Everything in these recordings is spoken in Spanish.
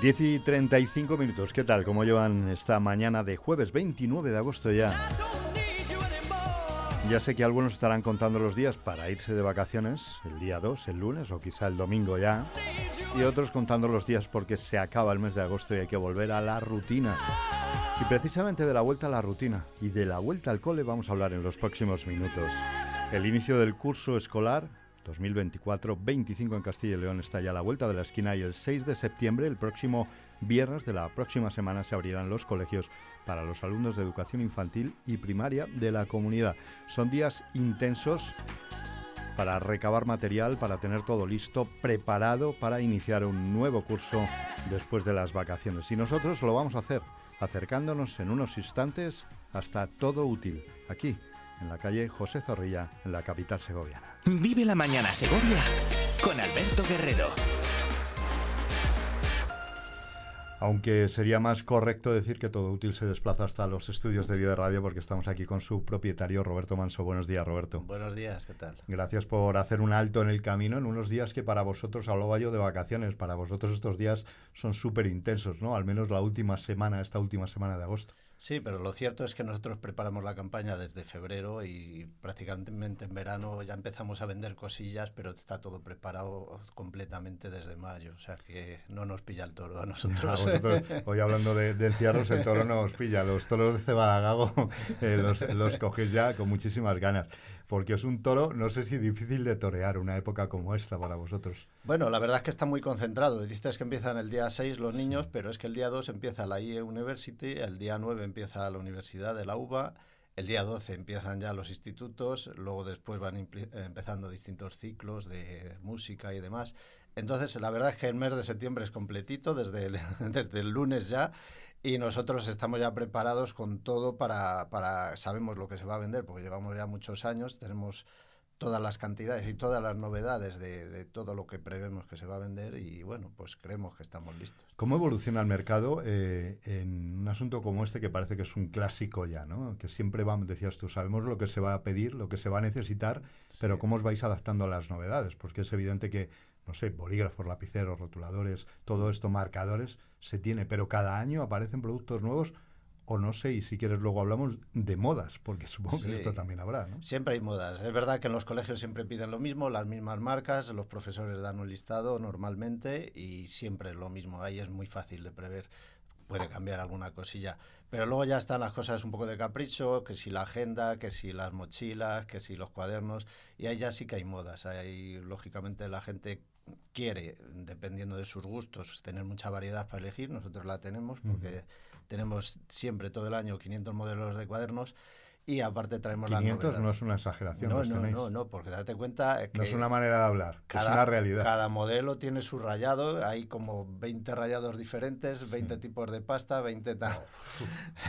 10 y 35 minutos, ¿qué tal? ¿Cómo llevan esta mañana de jueves 29 de agosto ya? Ya sé que algunos estarán contando los días para irse de vacaciones, el día 2, el lunes o quizá el domingo ya, y otros contando los días porque se acaba el mes de agosto y hay que volver a la rutina. Y precisamente de la vuelta a la rutina y de la vuelta al cole vamos a hablar en los próximos minutos. El inicio del curso escolar 2024, 25 en Castilla y León está ya a la vuelta de la esquina y el 6 de septiembre, el próximo viernes de la próxima semana, se abrirán los colegios para los alumnos de educación infantil y primaria de la comunidad. Son días intensos para recabar material, para tener todo listo, preparado para iniciar un nuevo curso después de las vacaciones. Y nosotros lo vamos a hacer acercándonos en unos instantes hasta todo útil, aquí en la calle José Zorrilla, en la capital segoviana. Vive la mañana Segovia con Alberto Guerrero. Aunque sería más correcto decir que Todo Útil se desplaza hasta los estudios de de Radio porque estamos aquí con su propietario Roberto Manso. Buenos días, Roberto. Buenos días, ¿qué tal? Gracias por hacer un alto en el camino en unos días que para vosotros, hablaba yo de vacaciones, para vosotros estos días son súper intensos, ¿no? Al menos la última semana, esta última semana de agosto. Sí, pero lo cierto es que nosotros preparamos la campaña desde febrero y prácticamente en verano ya empezamos a vender cosillas, pero está todo preparado completamente desde mayo. O sea que no nos pilla el toro a nosotros. hoy hablando de, de encierros, el toro no os pilla. Los toros de Cebalagago eh, los, los cogéis ya con muchísimas ganas porque es un toro, no sé si difícil de torear una época como esta para vosotros. Bueno, la verdad es que está muy concentrado. Dices que empiezan el día 6 los niños, pero es que el día 2 empieza la IE University, el día 9 empieza la Universidad de la UBA, el día 12 empiezan ya los institutos, luego después van empezando distintos ciclos de música y demás. Entonces, la verdad es que el mes de septiembre es completito, desde desde el lunes ya y nosotros estamos ya preparados con todo para, para, sabemos lo que se va a vender, porque llevamos ya muchos años, tenemos todas las cantidades y todas las novedades de, todo lo que prevemos que se va a vender y bueno, pues creemos que estamos listos. ¿Cómo evoluciona el mercado eh, en un asunto como este que parece que es un clásico ya, ¿no? Que siempre vamos, decías tú, sabemos lo que se va a pedir, lo que se va a necesitar, pero cómo os vais adaptando a las novedades, porque es evidente que no sé, bolígrafos, lapiceros, rotuladores, todo mm. esto, marcadores, se tiene, pero cada año aparecen productos nuevos o no sé, y si quieres luego hablamos de modas, porque supongo que esto también habrá, Siempre hay modas. Es verdad que en los colegios siempre piden lo mismo, las mismas marcas, los profesores dan un listado normalmente y siempre es lo mismo. Ahí es muy fácil de prever puede cambiar alguna cosilla. Pero luego ya están las cosas un poco de capricho, que si la agenda, que si las mochilas, que si los cuadernos, y ahí ya sí que hay modas. Ahí, lógicamente, la gente quiere, dependiendo de sus gustos, tener mucha variedad para elegir. Nosotros la tenemos porque tenemos siempre todo el año 500 modelos de cuadernos y aparte traemos 500 no es una exageración. No, no, no, porque date cuenta No es una manera de hablar, cada, es una realidad. Cada modelo tiene su rayado, hay como 20 rayados diferentes, 20 tipos de pasta, 20,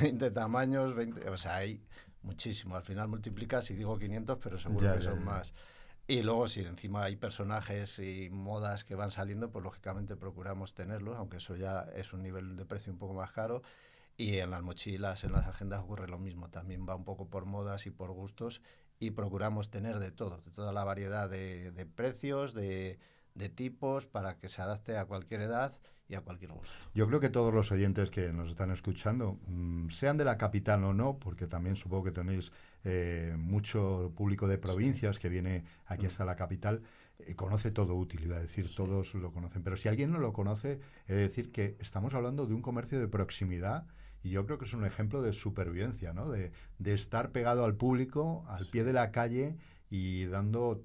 20 tamaños, 20... O sea, hay muchísimo. Al final multiplicas y digo 500, pero seguro que son más. Y luego si encima hay personajes y modas que van saliendo, pues lógicamente procuramos tenerlos, aunque eso ya es un nivel de precio un poco más caro. Y en las mochilas, en las agendas ocurre lo mismo, también va un poco por modas y por gustos y procuramos tener de todo, de toda la variedad de, precios, de, de tipos, para que se adapte a cualquier edad cualquier cosa Yo creo que todos los oyentes que nos están escuchando, mm, sean de la capital o no, porque también supongo que tenéis eh, mucho público de provincias que viene aquí hasta la capital, eh, conoce todo útil, iba a decir, todos lo conocen. Pero si alguien no lo conoce, es decir que estamos hablando de un comercio de proximidad. Y yo creo que es un ejemplo de supervivencia, ¿no? De, estar pegado al público, al pie de la calle y dando,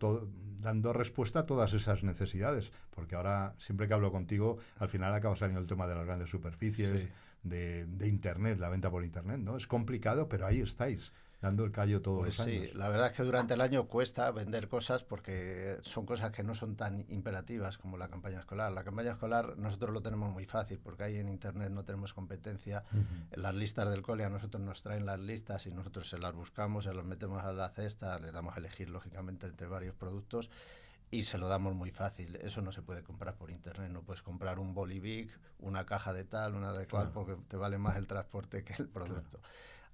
dando respuesta a todas esas necesidades. Porque ahora, siempre que hablo contigo, al final acaba saliendo el tema de las grandes superficies, de, de Internet, la venta por Internet. ¿no? Es complicado, pero ahí estáis dando el callo todos pues sí, la verdad es que durante el año cuesta vender cosas porque son cosas que no son tan imperativas como la campaña escolar. La campaña escolar nosotros lo tenemos muy fácil porque ahí en internet no tenemos competencia. Las listas del cole a nosotros nos traen las listas y nosotros se las buscamos, se las metemos a la cesta, le damos a elegir lógicamente entre varios productos y se lo damos muy fácil. Eso no se puede comprar por internet. No puedes comprar un bolivic, una caja de tal, una de cual, porque te vale más el transporte que el producto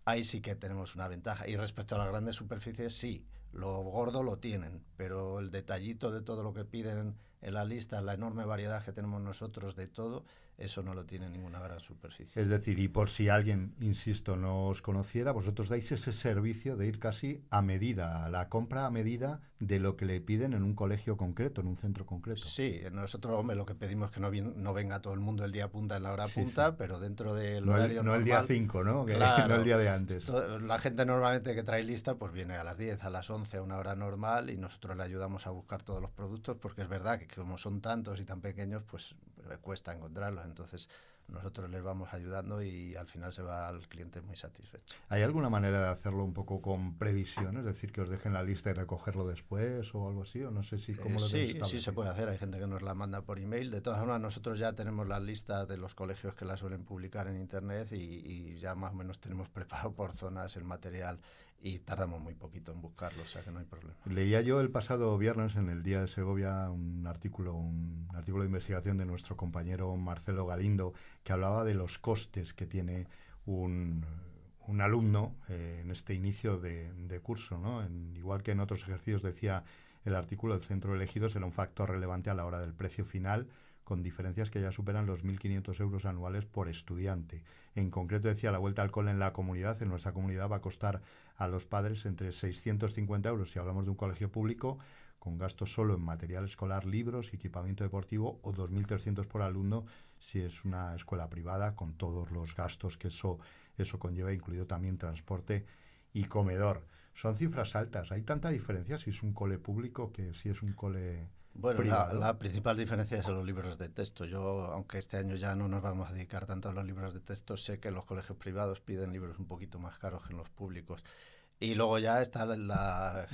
ahí sí que tenemos una ventaja. Y respecto a las grandes superficies, sí, lo gordo lo tienen, pero el detallito de todo lo que piden en la lista, la enorme variedad que tenemos nosotros de todo, eso no lo tiene ninguna gran superficie. Es decir, y por si alguien, insisto, no os conociera, vosotros dais ese servicio de ir casi a medida, a la compra a medida de lo que le piden en un colegio concreto, en un centro concreto. Sí, nosotros lo que pedimos es que no, no venga todo el mundo el día punta en la hora punta, pero dentro del horario No el día 5, ¿no? no el día de antes. la gente normalmente que trae lista pues viene a las 10, a las 11, a una hora normal y nosotros le ayudamos a buscar todos los productos porque es verdad que como son tantos y tan pequeños, pues eh, cuesta encontrarlos. Entonces, nosotros les vamos ayudando y al final se va al cliente muy satisfecho. ¿Hay alguna manera de hacerlo un poco con previsión? Es decir, que os dejen la lista y recogerlo después o algo así, o no sé si eh, cómo Sí, sí se puede hacer, hay gente que nos la manda por email. De todas formas, nosotros ya tenemos las listas de los colegios que la suelen publicar en internet y, y ya más o menos tenemos preparado por zonas el material y tardamos muy poquito en buscarlo, o sea que no hay problema. Leía yo el pasado viernes en el Día de Segovia un artículo, un artículo de investigación de nuestro compañero Marcelo Galindo que hablaba de los costes que tiene un, un alumno eh, en este inicio de, curso, ¿no? igual que en otros ejercicios decía el artículo, el centro elegido será un factor relevante a la hora del precio final con diferencias que ya superan los 1.500 euros anuales por estudiante. En concreto, decía, la vuelta al cole en la comunidad, en nuestra comunidad, va a costar a los padres entre 650 euros si hablamos de un colegio público, con gastos solo en material escolar, libros y equipamiento deportivo, o 2.300 por alumno si es una escuela privada, con todos los gastos que eso, eso conlleva, incluido también transporte y comedor. Son cifras altas. Hay tanta diferencia si es un cole público que si es un cole bueno, la, principal diferencia es en los libros de texto. Yo, aunque este año ya no nos vamos a dedicar tanto a los libros de texto, sé que los colegios privados piden libros un poquito más caros que en los públicos. Y luego ya está la,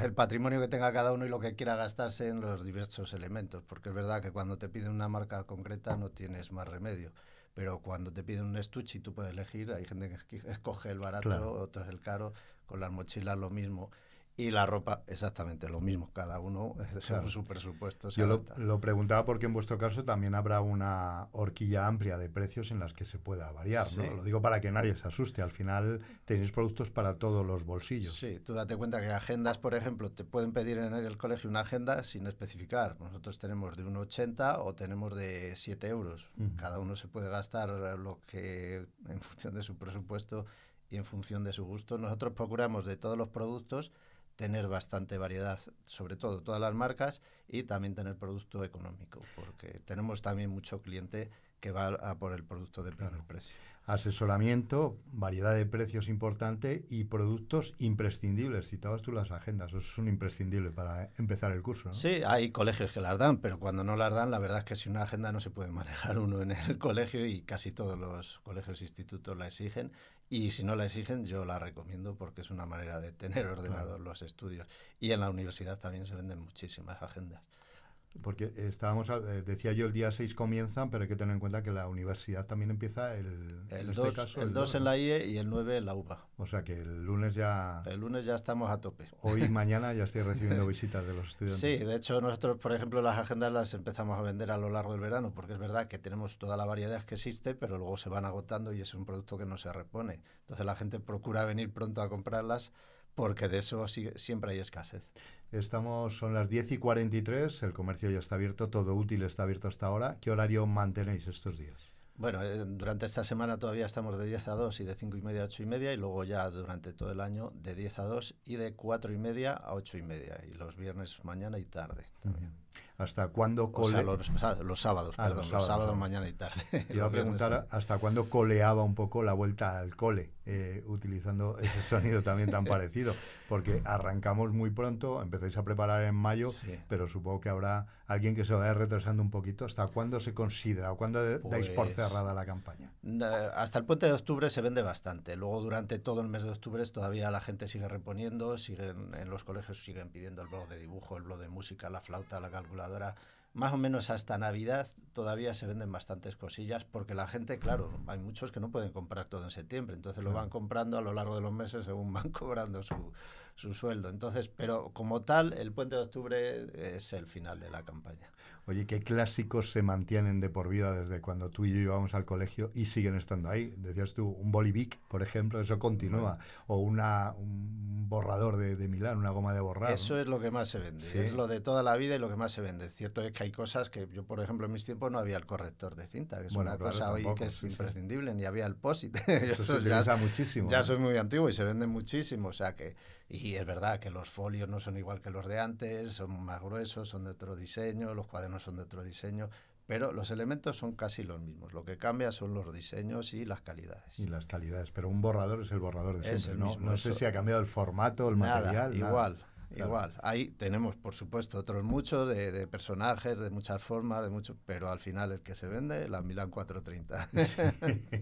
el, patrimonio que tenga cada uno y lo que quiera gastarse en los diversos elementos, porque es verdad que cuando te piden una marca concreta no tienes más remedio, pero cuando te piden un estuche y tú puedes elegir, hay gente que escoge el barato, otro otros el caro, con las mochilas lo mismo. Y la ropa, exactamente lo mismo, cada uno según su presupuesto. Yo lo, preguntaba porque en vuestro caso también habrá una horquilla amplia de precios en las que se pueda variar, ¿no? Lo digo para que nadie se asuste, al final tenéis productos para todos los bolsillos. Sí, tú date cuenta que agendas, por ejemplo, te pueden pedir en el colegio una agenda sin especificar. Nosotros tenemos de 1,80 o tenemos de 7 euros. Cada uno se puede gastar lo que en función de su presupuesto y en función de su gusto. Nosotros procuramos de todos los productos tener bastante variedad, sobre todo todas las marcas, y también tener producto económico, porque tenemos también mucho cliente que va a por el producto de plano precio. Asesoramiento, variedad de precios importante y productos imprescindibles. Citabas tú las agendas, eso es un imprescindible para empezar el curso. ¿no? Sí, hay colegios que las dan, pero cuando no las dan, la verdad es que si una agenda no se puede manejar uno en el colegio y casi todos los colegios e institutos la exigen y si no la exigen, yo la recomiendo porque es una manera de tener ordenados los estudios. Y en la universidad también se venden muchísimas agendas. Porque estábamos, eh, decía yo, el día 6 comienzan, pero hay que tener en cuenta que la universidad también empieza el, en el, este en la IE y el 9 en la UPA. O sea que el lunes ya... El lunes ya estamos a tope. Hoy y mañana ya estoy recibiendo visitas de los estudiantes. Sí, de hecho nosotros, por ejemplo, las agendas las empezamos a vender a lo largo del verano, porque es verdad que tenemos toda la variedad que existe, pero luego se van agotando y es un producto que no se repone. Entonces la gente procura venir pronto a comprarlas porque de eso sí, siempre hay escasez. Estamos, son las 10 y 43, el comercio ya está abierto, todo útil está abierto hasta ahora. ¿Qué horario mantenéis estos días? Bueno, eh, durante esta semana todavía estamos de 10 a 2 y de 5 y media a 8 y media y luego ya durante todo el año de 10 a 2 y de 4 y media a 8 y media y los viernes mañana y tarde también. ¿Hasta cuándo los, sábados, ah, los sábados, mañana y tarde. Iba a preguntar hasta cuándo coleaba un poco la vuelta al cole, eh, utilizando ese sonido también tan parecido, porque arrancamos muy pronto, empezáis a preparar en mayo, pero supongo que habrá alguien que se vaya retrasando un poquito. ¿Hasta cuándo se considera o cuándo dais por pues, cerrada la campaña? Hasta el puente de octubre se vende bastante. Luego durante todo el mes de octubre todavía la gente sigue reponiendo, siguen en los colegios siguen pidiendo el blog de dibujo, el blog de música, la flauta, la calculadora. Más o menos hasta Navidad todavía se venden bastantes cosillas porque la gente, claro, hay muchos que no pueden comprar todo en septiembre, entonces lo van comprando a lo largo de los meses según van cobrando su, su sueldo. Entonces, pero como tal, el puente de octubre es el final de la campaña. Oye, ¿qué clásicos se mantienen de por vida desde cuando tú y yo íbamos al colegio y siguen estando ahí? Decías tú, un bolivic, por ejemplo, eso continúa. O una, un borrador de, de Milán, una goma de borrar. Eso es lo que más se vende. Es lo de toda la vida y lo que más se vende. Cierto es que hay cosas que yo, por ejemplo, en mis tiempos no había el corrector de cinta, que es una cosa hoy que es imprescindible, ni había el POSIT. eso se utiliza muchísimo. Ya soy muy antiguo y se vende muchísimo. O sea que, y es verdad que los folios no son igual que los de antes, son más gruesos, son de otro diseño, los cuadernos no son de otro diseño, pero los elementos son casi los mismos. Lo que cambia son los diseños y las calidades. Y las calidades, pero un borrador es el borrador de siempre. no, sé si ha cambiado el formato, el material. Igual, Igual, ahí tenemos, por supuesto, otros muchos de, personajes, de muchas formas, de mucho pero al final el que se vende, la Milan 430.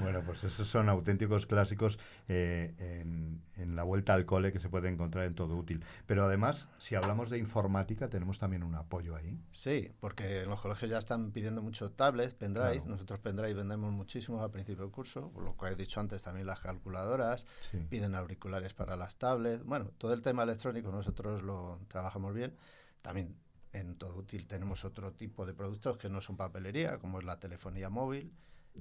bueno, pues esos son auténticos clásicos eh, en, la vuelta al cole que se puede encontrar en todo útil. Pero además, si hablamos de informática, tenemos también un apoyo ahí. Sí, porque en los colegios ya están pidiendo muchos tablets, vendráis nosotros pendrives vendemos muchísimos al principio del curso, por lo que he dicho antes también las calculadoras, piden auriculares para las tablets, bueno, todo el tema electrónico nosotros lo trabajamos bien. También en Todo Útil tenemos otro tipo de productos que no son papelería, como es la telefonía móvil.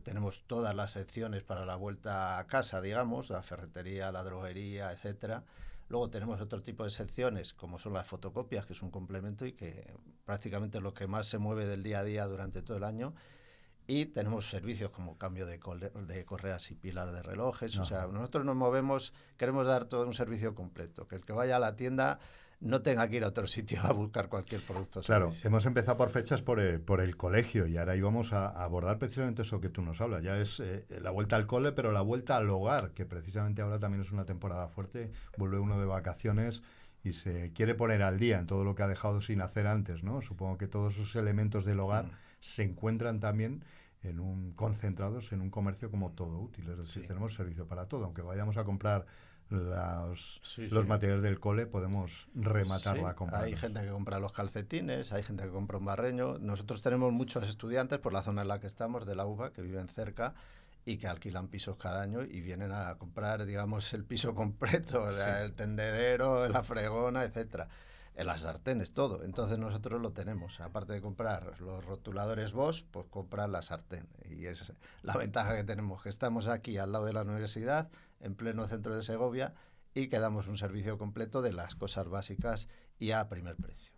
Tenemos todas las secciones para la vuelta a casa, digamos, la ferretería, la droguería, etcétera. Luego tenemos otro tipo de secciones, como son las fotocopias, que es un complemento y que prácticamente es lo que más se mueve del día a día durante todo el año y tenemos servicios como cambio de, de correas y pilar de relojes. O sea, nosotros nos movemos, queremos dar todo un servicio completo, que el que vaya a la tienda no tenga que ir a otro sitio a buscar cualquier producto. Claro, hemos empezado por fechas por eh, el, colegio y ahora íbamos a, abordar precisamente eso que tú nos hablas. Ya es eh, eh, la vuelta al cole, pero la vuelta al hogar, que precisamente ahora también es una temporada fuerte. Vuelve uno de vacaciones y se quiere poner al día en todo lo que ha dejado sin hacer antes, ¿no? Supongo que todos esos elementos del hogar... Mm se encuentran también en un, concentrados en un comercio como todo útil. Es decir, tenemos servicio para todo. Aunque vayamos a comprar los, materiales del cole, podemos rematar la compra. Hay gente que compra los calcetines, hay gente que compra un barreño. Nosotros tenemos muchos estudiantes por la zona en la que estamos, de la UBA, que viven cerca y que alquilan pisos cada año y vienen a comprar, digamos, el piso completo, el tendedero, la fregona, etcétera en las sartenes, todo. Entonces nosotros lo tenemos. Aparte de comprar los rotuladores vos pues comprar la sartén. Y es la ventaja que tenemos, que estamos aquí al lado de la universidad, en pleno centro de Segovia, y que damos un servicio completo de las cosas básicas y a primer precio.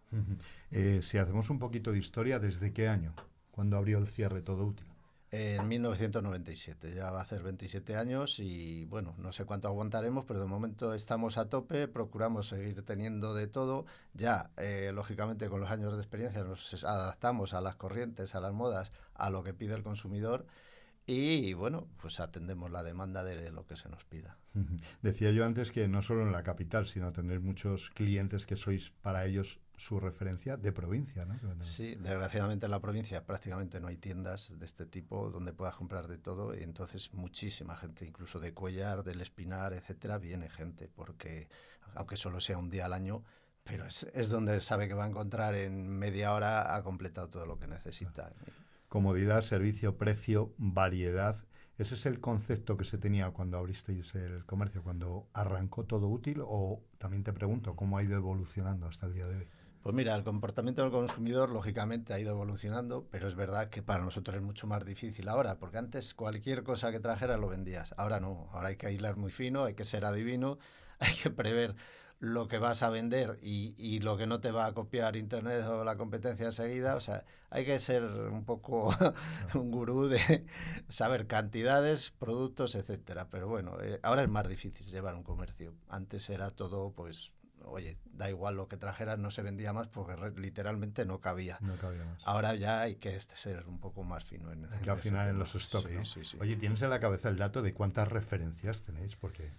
Eh, si hacemos un poquito de historia, ¿desde qué año? ¿Cuándo abrió el cierre todo útil? En 1997, ya va a hacer 27 años y bueno, no sé cuánto aguantaremos, pero de momento estamos a tope, procuramos seguir teniendo de todo. Ya, eh, lógicamente, con los años de experiencia nos adaptamos a las corrientes, a las modas, a lo que pide el consumidor y bueno, pues atendemos la demanda de lo que se nos pida. Decía yo antes que no solo en la capital, sino tener muchos clientes que sois para ellos su referencia de provincia, ¿no? Sí, desgraciadamente en la provincia prácticamente no hay tiendas de este tipo donde puedas comprar de todo y entonces muchísima gente, incluso de Cuellar, del Espinar, etcétera, viene gente porque aunque solo sea un día al año, pero es, es donde sabe que va a encontrar en media hora ha completado todo lo que necesita. Comodidad, servicio, precio, variedad. ¿Ese es el concepto que se tenía cuando abristeis el comercio, cuando arrancó todo útil? O también te pregunto, mm. ¿cómo ha ido evolucionando hasta el día de hoy? Pues mira, el comportamiento del consumidor lógicamente ha ido evolucionando, pero es verdad que para nosotros es mucho más difícil ahora, porque antes cualquier cosa que trajeras lo vendías. Ahora no, ahora hay que aislar muy fino, hay que ser adivino, hay que prever lo que vas a vender y, lo que no te va a copiar Internet o la competencia seguida. O sea, hay que ser un poco un gurú de saber cantidades, productos, etcétera. Pero bueno, eh, ahora es más difícil llevar un comercio. Antes era todo, pues, oye, da igual lo que trajeras, no se vendía más porque literalmente no cabía. No cabía más. Ahora ya hay que este ser un poco más fino. En, hay que afinar en los stocks. ¿no? Oye, ¿tienes en la cabeza el dato de cuántas referencias tenéis? Porque.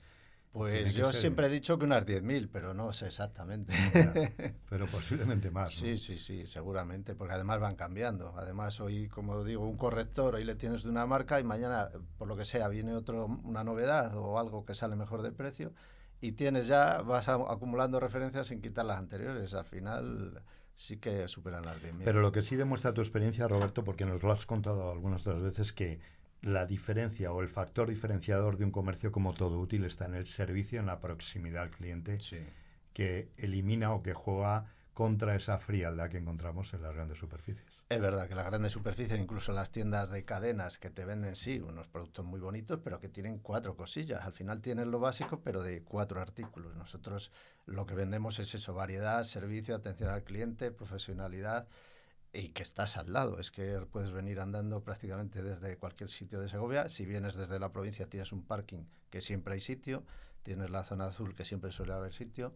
Pues yo siempre he dicho que unas 10.000, pero no sé exactamente. pero posiblemente más. ¿no? Sí, sí, sí, seguramente, porque además van cambiando. Además, hoy, como digo, un corrector, hoy le tienes de una marca y mañana, por lo que sea, viene otro, una novedad o algo que sale mejor de precio y tienes ya, vas acumulando referencias sin quitar las anteriores. Al final sí que superan las de Pero lo que sí demuestra tu experiencia, Roberto, porque nos lo has contado algunas otras veces, que la diferencia o el factor diferenciador de un comercio como todo útil está en el servicio, en la proximidad al cliente, que elimina o que juega contra esa frialdad que encontramos en las grandes superficies. Es verdad que las grandes superficies, incluso las tiendas de cadenas que te venden, sí, unos productos muy bonitos, pero que tienen cuatro cosillas. Al final tienen lo básico, pero de cuatro artículos. Nosotros lo que vendemos es eso, variedad, servicio, atención al cliente, profesionalidad y que estás al lado. Es que puedes venir andando prácticamente desde cualquier sitio de Segovia. Si vienes desde la provincia, tienes un parking que siempre hay sitio, tienes la zona azul que siempre suele haber sitio.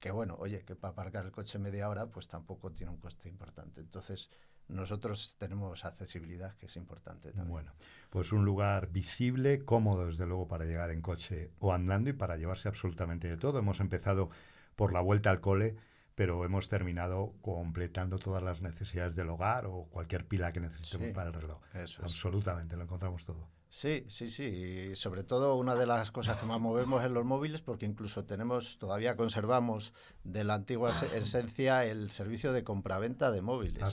Que bueno, oye, que para aparcar el coche media hora, pues tampoco tiene un coste importante. Entonces, nosotros tenemos accesibilidad que es importante también. Bueno, pues un lugar visible, cómodo desde luego para llegar en coche o andando y para llevarse absolutamente de todo. Hemos empezado por la vuelta al cole, pero hemos terminado completando todas las necesidades del hogar o cualquier pila que necesitemos para el reloj. absolutamente, lo encontramos todo. Sí, sí, sí. Y sobre todo una de las cosas que más movemos en los móviles, porque incluso tenemos, todavía conservamos de la antigua esencia el servicio de compraventa de móviles. ¿Ah,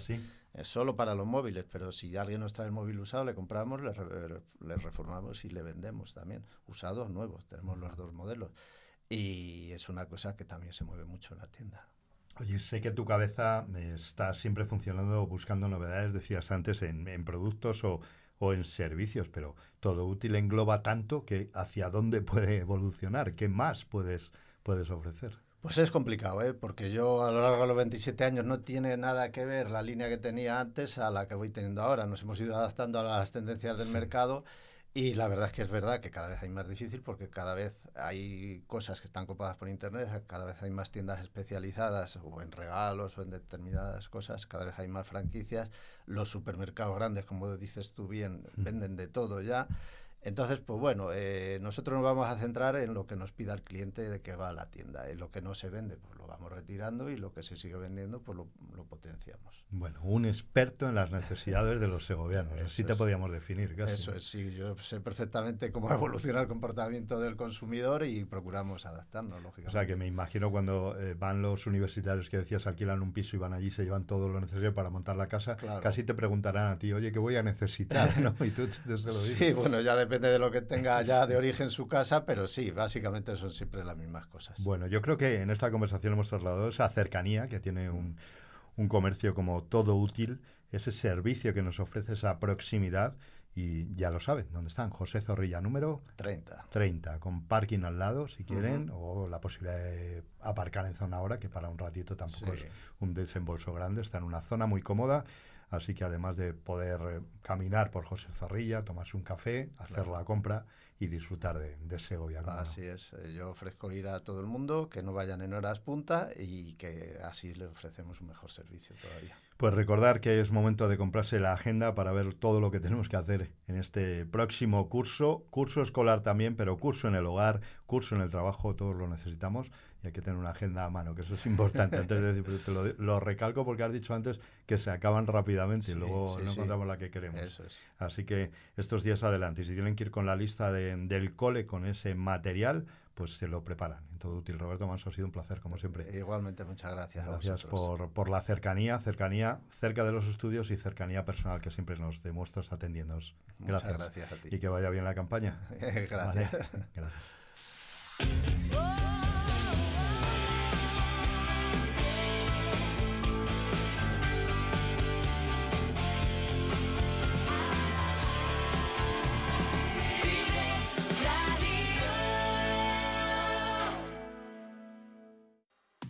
es solo para los móviles, pero si alguien nos trae el móvil usado, le compramos, le, reformamos y le vendemos también, usados, nuevos, tenemos los dos modelos. Y es una cosa que también se mueve mucho en la tienda. Oye, sé que tu cabeza eh, está siempre funcionando buscando novedades, decías antes, en, en productos o, en servicios, pero todo útil engloba tanto que hacia dónde puede evolucionar, qué más puedes, puedes ofrecer. Pues es complicado, ¿eh? porque yo a lo largo de los 27 años no tiene nada que ver la línea que tenía antes a la que voy teniendo ahora. Nos hemos ido adaptando a las tendencias del mercado y la verdad es que es verdad que cada vez hay más difícil porque cada vez hay cosas que están copadas por Internet, cada vez hay más tiendas especializadas o en regalos o en determinadas cosas, cada vez hay más franquicias. Los supermercados grandes, como dices tú bien, mm. venden de todo ya. Entonces, pues bueno, eh, nosotros nos vamos a centrar en lo que nos pida el cliente de que va a la tienda. En lo que no se vende, pues lo vamos retirando y lo que se sigue vendiendo, pues lo, potenciamos. Bueno, un experto en las necesidades de los segovianos, así te podíamos definir casi. Eso es, sí, yo sé perfectamente cómo evoluciona el comportamiento del consumidor y procuramos adaptarnos, lógicamente. O sea, que me imagino cuando eh, van los universitarios que decías alquilan un piso y van allí, se llevan todo lo necesario para montar la casa, casi te preguntarán a ti, oye, ¿qué voy a necesitar? ¿no? Y tú te, lo dices. Sí, bueno, ya depende de lo que tenga ya de origen su casa, pero sí, básicamente son siempre las mismas cosas. Bueno, yo creo que en esta conversación hemos trasladado esa cercanía que tiene un, un comercio como todo útil, ese servicio que nos ofrece esa proximidad y ya lo saben, ¿dónde están? José Zorrilla número 30. 30, con parking al lado si quieren, o la posibilidad de aparcar en zona ahora que para un ratito tampoco es un desembolso grande, está en una zona muy cómoda Así que además de poder eh, caminar por José Zorrilla, tomarse un café, hacer la compra y disfrutar de, ese Segovia. Así es, eh, yo ofrezco ir a todo el mundo, que no vayan en horas punta y que así le ofrecemos un mejor servicio todavía. Pues recordar que es momento de comprarse la agenda para ver todo lo que tenemos que hacer en este próximo curso, curso escolar también, pero curso en el hogar, curso en el trabajo, todos lo necesitamos y hay que tener una agenda a mano, que eso es importante. Antes lo, recalco porque has dicho antes que se acaban rápidamente y luego no encontramos la que queremos. Así que estos días adelante, si tienen que ir con la lista del cole, con ese material, pues se lo preparan. En todo útil. Roberto Manso, ha sido un placer, como siempre. Igualmente, muchas gracias. Gracias por, por la cercanía, cercanía cerca de los estudios y cercanía personal que siempre nos demuestras atendiéndonos. Gracias. Muchas gracias a ti. Y que vaya bien la campaña. gracias.